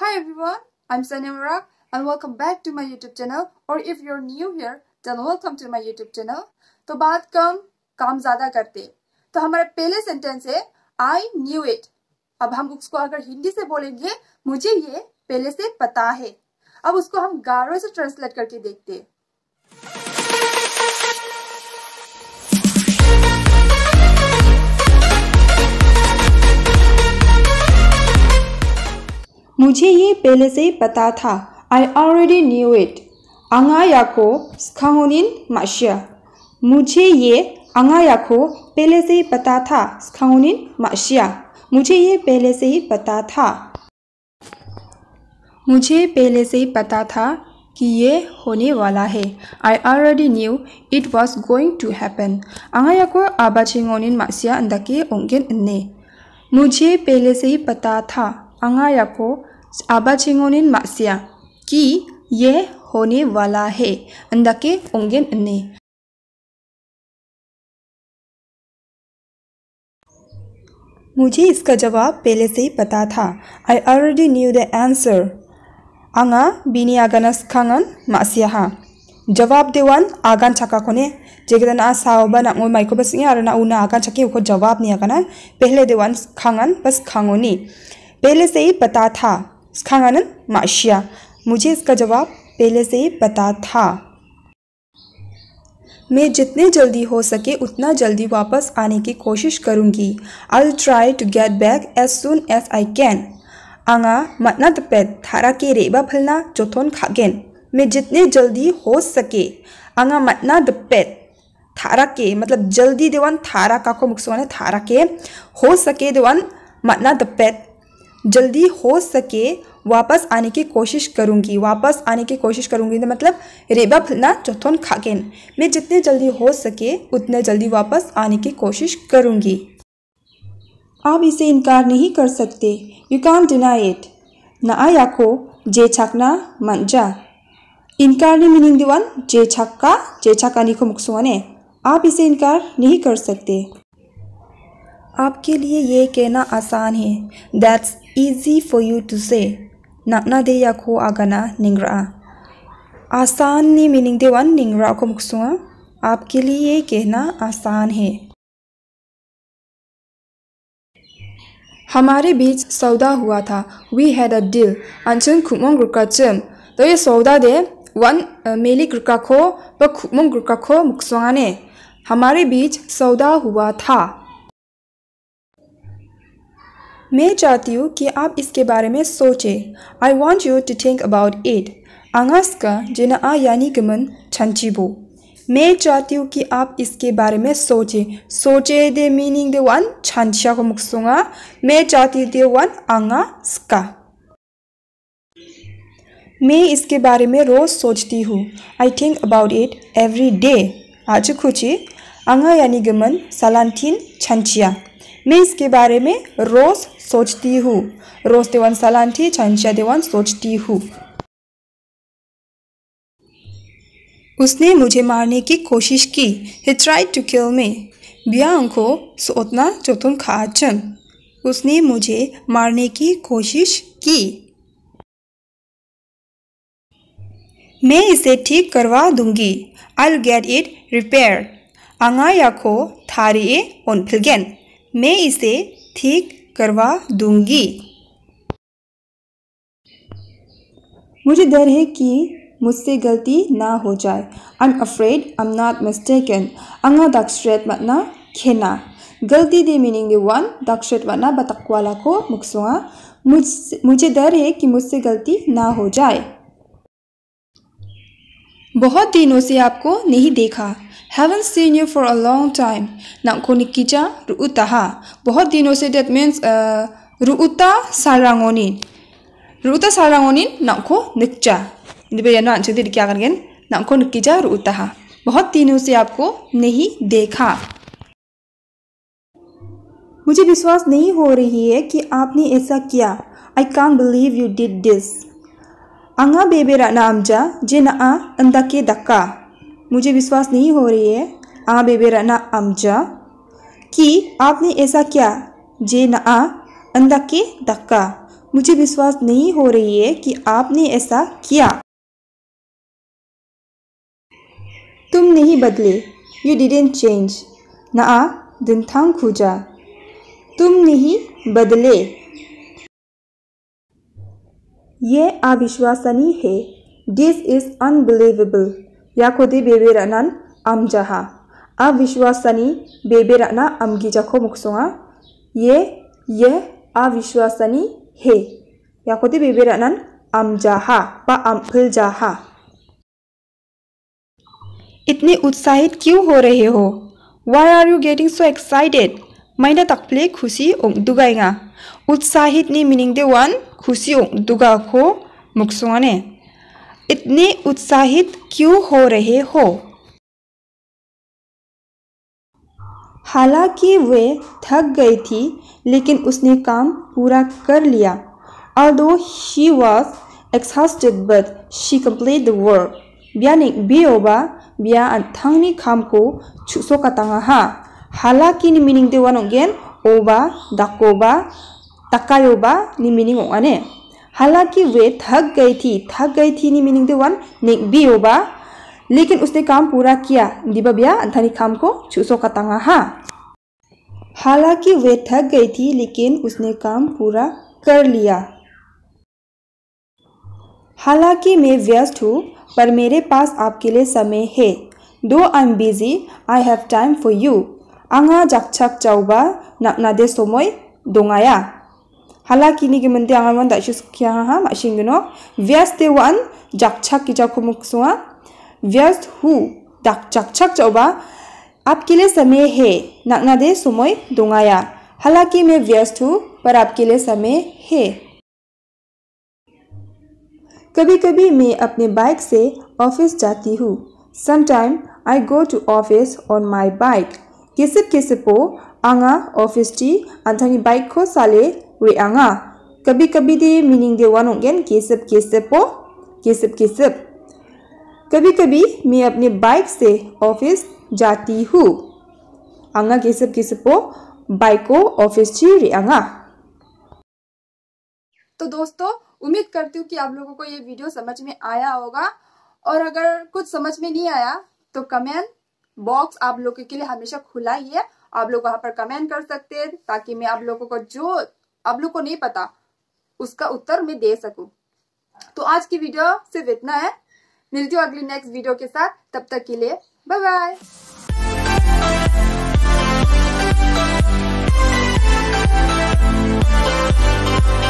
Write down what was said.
Hi everyone, I'm Sanya Murak and welcome back to my YouTube channel Or if you're new here then welcome to my YouTube channel. तो बात कम काम ज्यादा करते तो हमारा पहले सेंटेंस है आई न्यू इट अब हम उसको अगर हिंदी से बोलेंगे मुझे ये पहले से पता है अब उसको हम गारो से ट्रांसलेट करके देखते हैं मुझे ये पहले से पता था आई ऑलरेडी न्यू इट अंगायाको स्खाउनिन माशिया मुझे ये अंगायाको पहले से पता था स्खाउनिन माशिया मुझे ये पहले से ही पता था मुझे पहले से ही पता था कि ये होने वाला है I already knew it was going to happen अंगायाको आबाचिंगोनिन माशिया अंदाके ओंगेन ने मुझे पहले से ही पता था अंगायाको आबाचिंगोनिन मासिया कि यह होने वाला है अंदाके ओंगेन ने मुझे इसका जवाब पहले से ही पता था I already knew the answer आंगा बीनी आगानस खांगन मासियाहा जवाब देवान आगान छका कोने जेगदन आ साओबा ना माई को बस ना उना आगान छके जवाब नहीं आगाना पहले देवान खांगन बस खांगोनी पहले से ही पता था स्खांगानन माशिया मुझे इसका जवाब पहले से ही पता था मैं जितने जल्दी हो सके उतना जल्दी वापस आने की कोशिश करूंगी I try to get back as soon as I can आंगा मतना तपेद थारा के रेबा फलना चौथोन खागेन मैं जितने जल्दी हो सके आंगा मतना दपेद थारा के मतलब जल्दी देवान थारा काको मुक्सोने थारा के हो सके देवान मतना दपैत जल्दी हो सके वापस आने की कोशिश करूँगी वापस आने की कोशिश करूँगी मतलब रेबा फलना चौथोन खाकेन मैं जितने जल्दी हो सके उतने जल्दी वापस आने की कोशिश करूँगी आप इसे इनकार नहीं कर सकते यू कान डिनाई इट ना आखो जे छाकना मंजा इनकार ने मीनिंग दिवन जे छक्का जे छक्का मुखसुआ ने आप इसे इनकार नहीं कर सकते आपके लिए ये कहना आसान है that's easy for you to say नकना दे या खो आगाना निंगरा आसान ने मीनिंग दे वन निंगरा को मुखसुआ आपके लिए ये कहना आसान है हमारे बीच सौदा हुआ था वी हैड अ डील अंचन खुमंग रुका चम तो ये सौदा दे वन मेली ग्रुका खो व तो खुमंग ग्रुका खो मुखसुआ ने हमारे बीच सौदा हुआ था मैं चाहती हूँ कि आप इसके बारे में सोचें I want you to think about it का जिना आ यानी गमन बो मैं चाहती हूँ कि आप इसके बारे में सोचें सोचे दे मीनिंग दे वन छानछा को मुखसूंगा मैं चाहती हूँ दे वन आंगा का मैं इसके बारे में रोज़ सोचती हूँ I think about it every day आज खुची आगा यानी गमन सालानथिन छंछिया मैं इसके बारे में रोज़ सोचती हूँ रोज़ देवन सलांठी छंशा देवन सोचती हूँ उसने मुझे मारने की कोशिश की ही ट्राई टू किल मी ब्यांको सोतना चौथुन खाचन उसने मुझे मारने की कोशिश की मैं इसे ठीक करवा दूंगी आई गेट इट रिपेयर आंगा को थारी ए फिलगेन मैं इसे ठीक करवा दूंगी मुझे डर है कि मुझसे गलती ना हो जाए I am afraid I am not mistaken अंगा दाक्षरेट मतना खेना गलती दे मीनिंग वन दाक्षरेट मतना बतकवाला को मुक्सुआ मुझ मुझे डर है कि मुझसे गलती ना हो जाए बहुत दिनों से आपको नहीं देखा haven't seen you for a long time नाको निकीचा रुता बहुत दिनों से डेट मीन्स रुता सारांगोनी रुता सारांगोनी नाको निकचा निबेनो आंसर दे क्या नाखो नाको निकीचा रुता बहुत दिनों से आपको नहीं देखा मुझे विश्वास नहीं हो रही है कि आपने ऐसा किया I can't believe you did this अंगा बेबेरा ना जे ना आ अंदा के धक्का मुझे विश्वास नहीं हो रही है आ बेबेरा ना अमजा कि आपने ऐसा किया जे ना आ अंदा के धक्का मुझे विश्वास नहीं हो रही है कि आपने ऐसा किया तुम नहीं बदले यू डिडेंट चेंज ना दिन थांग खूजा तुम नहीं बदले यह अविश्वसनीय है दिस इज अनबिलीवेबल या खुदी बेबेरानान अमजहा अविश्वसनीय बेबेराना जखो मुखसुआ ये यह अविश्वसनीय है या खुदी बेबेरानान अमजहा व अम्फिल जहा इतने उत्साहित क्यों हो रहे हो why are you getting so excited मैंने तकफले खुशी दुगाएगा उत्साहित ने मीनिंग दे वन खुशियों दुगा हो मुखसुआने इतने उत्साहित क्यों हो रहे हो हालांकि वे थक गई थी लेकिन उसने काम पूरा कर लिया और though he was exhausted but she complete the work ब्या बी ओबा ब्या थी खाम को छुसो का तंगा हा हालांकि मीनिंग दे वन अगेन ओबा दकोबा तकायोबा नी मीनिंग ओने हालांकि वे थक गई थी थक गई थी नी मीनिंग वन नेक बी ओबा लेकिन उसने काम पूरा किया दिबा बिया अंथानी काम को छूसो का तंगा हा हालांकि वे थक गई थी लेकिन उसने काम पूरा कर लिया हालांकि मैं व्यस्त हूँ पर मेरे पास आपके लिए समय है though I am busy I have time for you आंगा जाकछाक चावबा दे सोमोय दोंगाया हालांकि निगे मंदे angaman da shis kya ha ma shingno वन te wan jakchak ki jakho व्यस्त हु दाक चक चक चौबा आपके लिए समय है नगना दे सुमय दुंगाया हालांकि मैं व्यस्त हूँ पर आपके लिए समय है कभी कभी मैं अपने बाइक से ऑफिस जाती हूँ sometime I go to office on my bike किसिप किसिपो आंगा ऑफिस टी आंधानी बाइक को साले रे आंगा कभी कभी दे मीनिंग दे वानों गेन केसप केसप ओ केसप केसप कभी कभी मैं अपने बाइक से ऑफिस जाती हूँ आंगा केसप केसप ओ बाइक को ऑफिस छी रे आंगा तो दोस्तों उम्मीद करती हूँ कि आप लोगों को ये वीडियो समझ में आया होगा और अगर कुछ समझ में नहीं आया तो कमेंट बॉक्स आप लोगों के लिए हमेशा खुला ही है आप लोग वहां पर कमेंट कर सकते हैं ताकि मैं आप लोगों को जो आप लोग को नहीं पता उसका उत्तर मैं दे सकूं तो आज की वीडियो सिर्फ इतना है मिलती हूँ अगली नेक्स्ट वीडियो के साथ तब तक के लिए बाय बाय